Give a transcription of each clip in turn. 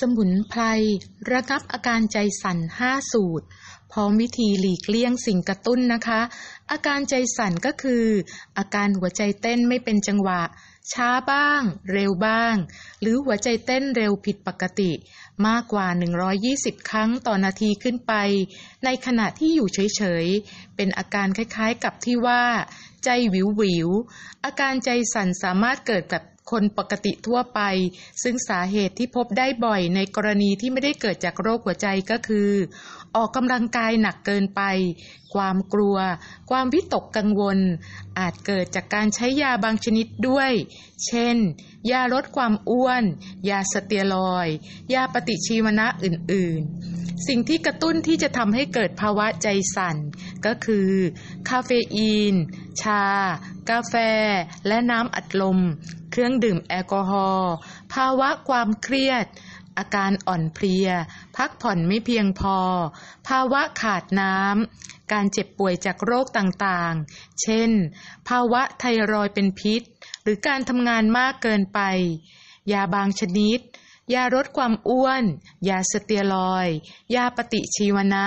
สมุนไพรระงับอาการใจสั่น 5 สูตร พร้อมวิธีหลีกเลี่ยงสิ่งกระตุ้นนะคะ อาการใจสั่นก็คือ อาการหัวใจเต้นไม่เป็นจังหวะ ช้าบ้าง เร็วบ้าง หรือหัวใจเต้นเร็วผิดปกติ มากกว่า 120 ครั้งต่อนาทีขึ้นไป ในขณะที่อยู่เฉยๆ เป็นอาการคล้ายๆ กับที่ว่า ใจวิววิวอาการใจสั่นสามารถเกิดกับคนปกติทั่วไป ซึ่งสาเหตุที่พบได้บ่อยในกรณีที่ไม่ได้เกิดจากโรคหัวใจก็คือ ออกกำลังกายหนักเกินไป ความกลัว ความวิตกกังวล อาจเกิดจากการใช้ยาบางชนิดด้วย เช่น ยาลดความอ้วน ยาสเตียรอย ยาปฏิชีวนะอื่นๆ สิ่งที่กระตุ้นที่จะทำให้เกิดภาวะใจสั่น ก็คือ คาเฟอีน ชา กาแฟ และน้ำอัดลมเครื่องดื่มแอลกอฮอล์ภาวะความเครียด อาการอ่อนเพลีย พักผ่อนไม่เพียงพอ ภาวะขาดน้ำการเจ็บป่วยจากโรคต่างๆ เช่น ภาวะไทรอยเป็นพิษ หรือการทำงานมากเกินไป ยาบางชนิด ยาลดความอ้วน ยาสเตียรอย ยาปฏิชีวนะ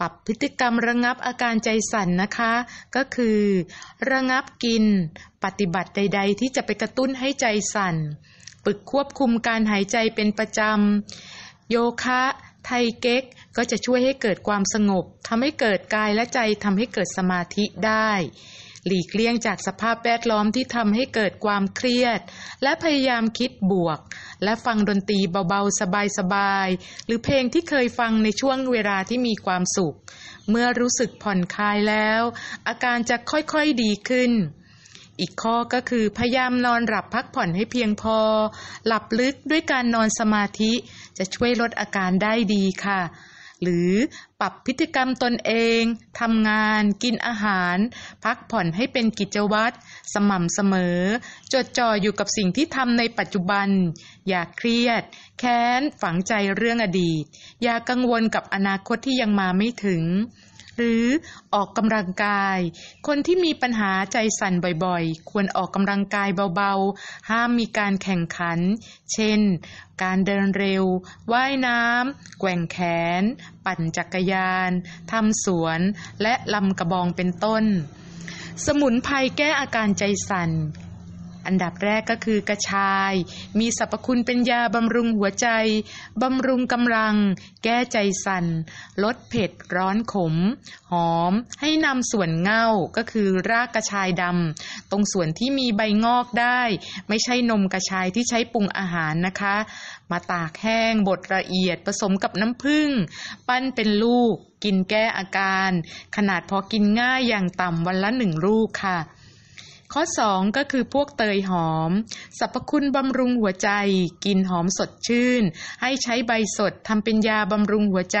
ปรับพฤติกรรมระงับอาการใจสั่นนะคะก็คือ ระงับกินปฏิบัติใดๆ ที่จะไปกระตุ้นให้ใจสั่นฝึกควบคุมการหายใจเป็นประจำ โยคะ ไทเก๊ก ก็จะช่วยให้เกิดความสงบทำให้เกิดกายและใจทำให้เกิดสมาธิได้หลีกเลี่ยงจากสภาพแวดล้อมที่ทำให้เกิดความเครียด และพยายามคิดบวก และฟังดนตรีเบาๆสบายๆ หรือเพลงที่เคยฟังในช่วงเวลาที่มีความสุข เมื่อรู้สึกผ่อนคลายแล้ว อาการจะค่อยๆดีขึ้น อีกข้อก็คือพยายามนอนหลับพักผ่อนให้เพียงพอ หลับลึกด้วยการนอนสมาธิจะช่วยลดอาการได้ดีค่ะหรือ ปรับพฤติกรรมตนเองทำงาน กินอาหาร พักผ่อนให้เป็นกิจวัตร สม่ำเสมอ จดจ่ออยู่กับสิ่งที่ทำในปัจจุบัน อย่าเครียด แค้น ฝังใจเรื่องอดีต อย่ากังวลกับอนาคตที่ยังมาไม่ถึงหรือออกกำลังกาย คนที่มีปัญหาใจสั่นบ่อยๆ ควรออกกำลังกายเบาๆ ห้ามมีการแข่งขัน เช่น การเดินเร็ว ว่ายน้ำแกว่งแขน ปั่นจักรยาน ทำสวน และลำกระบองเป็นต้น สมุนไพรแก้อาการใจสัน่นอันดับแรกก็คือกระชาย มีสรรพคุณเป็นยาบำรุงหัวใจ บำรุงกำลัง แก้ใจสัน่น ลดเผ็ดร้อนขม หอม ให้นำส่วนเง่าก็คือรากกระชายดำ ตรงส่วนที่มีใบงอกได้ ไม่ใช่นมกระชายที่ใช้ปรุงอาหารนะคะ มาตากแห้ง บดละเอียดผสมกับน้ำผึ้งปั้นเป็นลูก กินแก้อาการ ขนาดพอกินง่ายอย่างต่ำวันละหนึ่งลูกค่ะข้อ2ก็คือพวกเตยหอม สรรพคุณบำรุงหัวใจ กินหอมสดชื่น ให้ใช้ใบสดทำเป็นยาบำรุงหัวใจ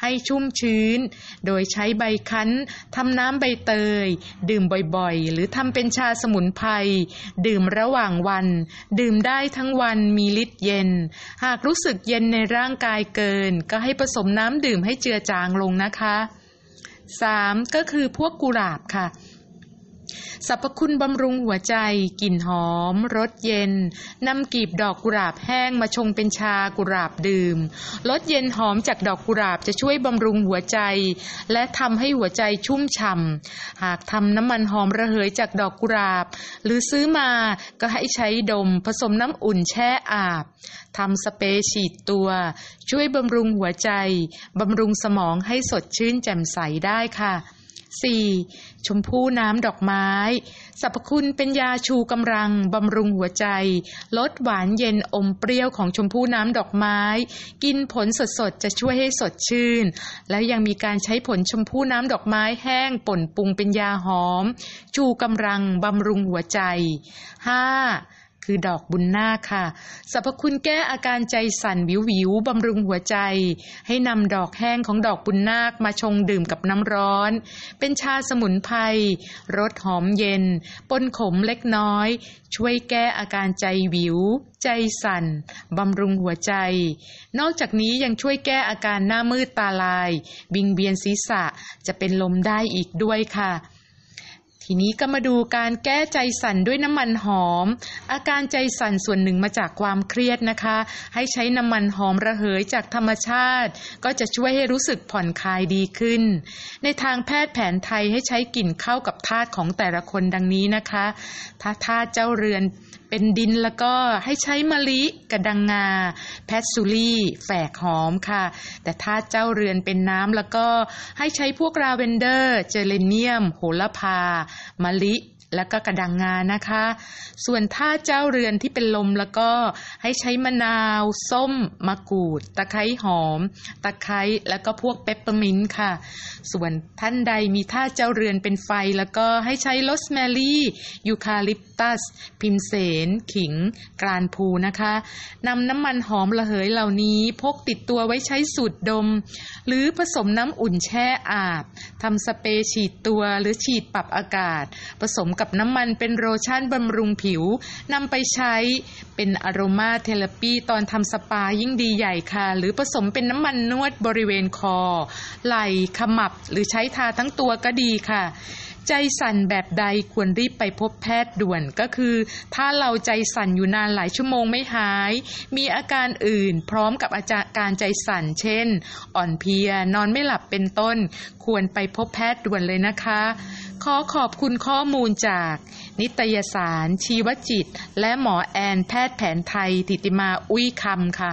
ให้ชุ่มชื้น โดยใช้ใบคั้นทำน้ำใบเตย ดื่มบ่อยๆ หรือทำเป็นชาสมุนไพรดื่มระหว่างวัน ดื่มได้ทั้งวันมีฤทธิ์เย็น หากรู้สึกเย็นในร่างกายเกิน ก็ให้ผสมน้ำดื่มให้เจือจางลงนะคะ 3. ก็คือพวกกุหลาบค่ะสรรพคุณบำรุงหัวใจ กลิ่นหอมรสเย็นนำกีบดอกกุหลาบแห้งมาชงเป็นชากุหลาบดื่มรสเย็นหอมจากดอกกุหลาบจะช่วยบำรุงหัวใจ และทำให้หัวใจชุ่มฉ่ำหากทำน้ำมันหอมระเหยจากดอกกุหลาบหรือซื้อมาก็ให้ใช้ดมผสมน้ำอุ่นแช่อาบทำสเปรย์ฉีดตัว ช่วยบำรุงหัวใจบำรุงสมองให้สดชื่นแจ่มใสได้ค่ะ 4. ชมพู่น้ำดอกไม้สรรพคุณเป็นยาชูกำลังบำรุงหัวใจลดหวานเย็นอมเปรี้ยวของชมพู่น้ำดอกไม้ กินผลสดๆจะช่วยให้สดชื่น แล้วยังมีการใช้ผลชมพู่น้ำดอกไม้แห้งป่นปรุงเป็นยาหอม ชูกำลังบำรุงหัวใจ 5. คือดอกบุญนาคค่ะสรรพคุณแก้อาการใจสั่นวิววิวบำรุงหัวใจ ให้นำดอกแห้งของดอกบุญนาคมาชงดื่มกับน้ำร้อน เป็นชาสมุนไพรรสหอมเย็นปนขมเล็กน้อย ช่วยแก้อาการใจวิว ใจสั่นบำรุงหัวใจ นอกจากนี้ยังช่วยแก้อาการหน้ามืดตาลาย บิงเบียนศีรษะจะเป็นลมได้อีกด้วยค่ะทีนี้ก็มาดูการแก้ใจสั่นด้วยน้ำมันหอม อาการใจสั่นส่วนหนึ่งมาจากความเครียดนะคะ ให้ใช้น้ำมันหอมระเหยจากธรรมชาติ ก็จะช่วยให้รู้สึกผ่อนคลายดีขึ้น ในทางแพทย์แผนไทยให้ใช้กลิ่นเข้ากับธาตุของแต่ละคนดังนี้นะคะ ถ้าธาตุเจ้าเรือนเป็นดินแล้วก็ให้ใช้มะลิกระดังงา แพสซูลี่ แฝกหอมค่ะ แต่ถ้าเจ้าเรือนเป็นน้ำแล้วก็ให้ใช้พวกราเวนเดอร์ เจเลเนียม โหระพามะลิแล้วก็กระดังงานะคะ ส่วนถ้าเจ้าเรือนที่เป็นลมแล้วก็ให้ใช้มะนาว ส้ม มะกรูด ตะไคร้หอม ตะไคร้แล้วก็พวกเปปเปอร์มินต์ค่ะ ส่วนท่านใดมีท่าเจ้าเรือนเป็นไฟ แล้วก็ให้ใช้โรสแมรี่ยูคาลิปตัส พิมเสน ขิงกรานพูนะคะนำน้ำมันหอมระเหยเหล่านี้ พกติดตัวไว้ใช้สูดดม หรือผสมน้ำอุ่นแช่อาบทำสเปรย์ฉีดตัวหรือฉีดปรับอากาศ ผสมกับน้ำมันเป็นโลชั่นบำรุงผิวนำไปใช้เป็นอารมาเทเลปีตอนทำสปายิ่งดีใหญ่ค่ะ หรือผสมเป็นน้ำมันนวดบริเวณคอ ไหล่ขมับหรือใช้ทาทั้งตัวก็ดีค่ะใจสั่นแบบใดควรรีบไปพบแพทย์ด่วนก็คือ ถ้าเราใจสั่นอยู่นานหลายชั่วโมงไม่หาย มีอาการอื่นพร้อมกับอาการใจสั่น เช่น อ่อนเพลีย นอนไม่หลับเป็นต้น ควรไปพบแพทย์ด่วนเลยนะคะ ขอขอบคุณข้อมูลจากนิตยสาร ชีวจิต และหมอแอน แพทย์แผนไทยติติมาอุ้ยคำค่ะ